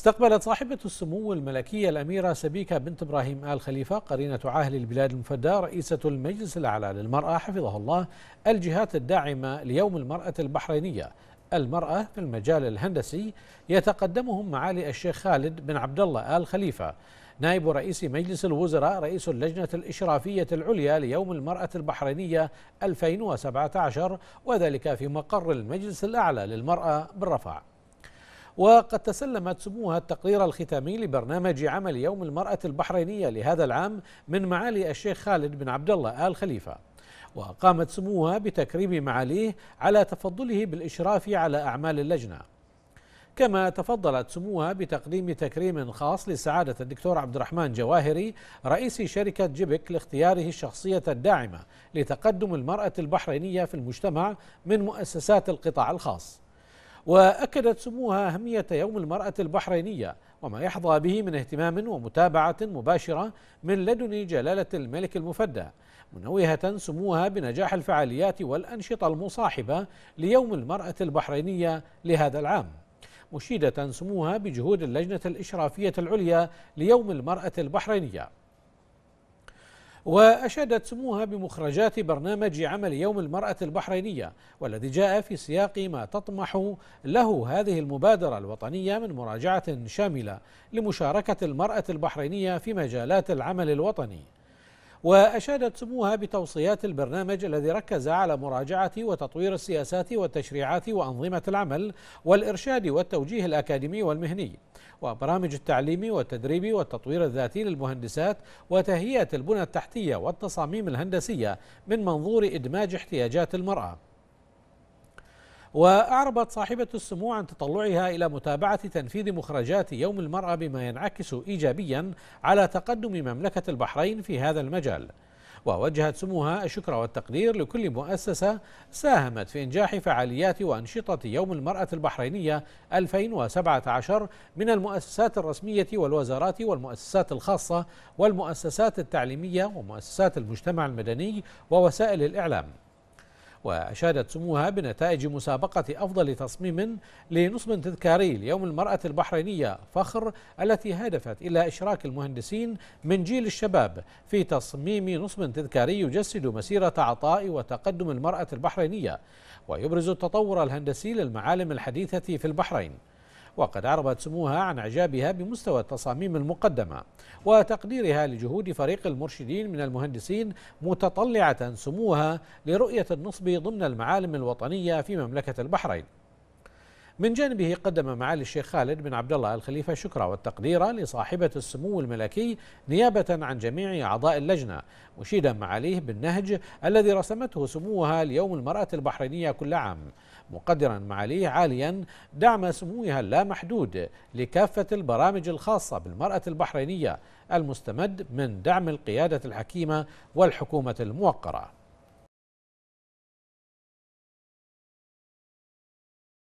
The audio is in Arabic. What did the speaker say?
استقبلت صاحبة السمو الملكية الأميرة سبيكة بنت إبراهيم آل خليفة قرينة عاهل البلاد المفدى رئيسة المجلس الأعلى للمرأة حفظه الله الجهات الداعمة ليوم المرأة البحرينية المرأة في المجال الهندسي يتقدمهم معالي الشيخ خالد بن عبد الله آل خليفة نائب رئيس مجلس الوزراء رئيس اللجنة الإشرافية العليا ليوم المرأة البحرينية 2017 وذلك في مقر المجلس الأعلى للمرأة بالرفع وقد تسلمت سموها التقرير الختامي لبرنامج عمل يوم المرأة البحرينية لهذا العام من معالي الشيخ خالد بن عبد الله آل خليفة وقامت سموها بتكريم معاليه على تفضله بالإشراف على أعمال اللجنة كما تفضلت سموها بتقديم تكريم خاص لسعادة الدكتور عبد الرحمن جواهري رئيس شركة جيبك لاختياره الشخصية الداعمة لتقدم المرأة البحرينية في المجتمع من مؤسسات القطاع الخاص وأكدت سموها أهمية يوم المرأة البحرينية وما يحظى به من اهتمام ومتابعة مباشرة من لدن جلالة الملك المفدى منوهة سموها بنجاح الفعاليات والأنشطة المصاحبة ليوم المرأة البحرينية لهذا العام مشيدة سموها بجهود اللجنة الإشرافية العليا ليوم المرأة البحرينية وأشادت سموها بمخرجات برنامج عمل يوم المرأة البحرينية والذي جاء في سياق ما تطمح له هذه المبادرة الوطنية من مراجعة شاملة لمشاركة المرأة البحرينية في مجالات العمل الوطني وأشادت سموها بتوصيات البرنامج الذي ركز على مراجعة وتطوير السياسات والتشريعات وأنظمة العمل والإرشاد والتوجيه الأكاديمي والمهني وبرامج التعليم والتدريب والتطوير الذاتي للمهندسات وتهيئة البنى التحتية والتصاميم الهندسية من منظور إدماج احتياجات المرأة وأعربت صاحبة السمو عن تطلعها إلى متابعة تنفيذ مخرجات يوم المرأة بما ينعكس إيجابيا على تقدم مملكة البحرين في هذا المجال ووجهت سموها الشكر والتقدير لكل مؤسسة ساهمت في إنجاح فعاليات وأنشطة يوم المرأة البحرينية 2017 من المؤسسات الرسمية والوزارات والمؤسسات الخاصة والمؤسسات التعليمية ومؤسسات المجتمع المدني ووسائل الإعلام وأشادت سموها بنتائج مسابقة أفضل تصميم لنصب تذكاري ليوم المرأة البحرينية فخر التي هدفت إلى إشراك المهندسين من جيل الشباب في تصميم نصب تذكاري يجسد مسيرة عطاء وتقدم المرأة البحرينية ويبرز التطور الهندسي للمعالم الحديثة في البحرين وقد عربت سموها عن إعجابها بمستوى التصاميم المقدمة وتقديرها لجهود فريق المرشدين من المهندسين متطلعة سموها لرؤية النصب ضمن المعالم الوطنية في مملكة البحرين من جانبه قدم معالي الشيخ خالد بن عبد الله الخليفة شكرا والتقدير لصاحبة السمو الملكي نيابة عن جميع أعضاء اللجنة مشيدا معاليه بالنهج الذي رسمته سموها ليوم المرأة البحرينية كل عام مقدرا معاليه عاليا دعم سموها اللامحدود لكافة البرامج الخاصة بالمرأة البحرينية المستمد من دعم القيادة الحكيمة والحكومة الموقرة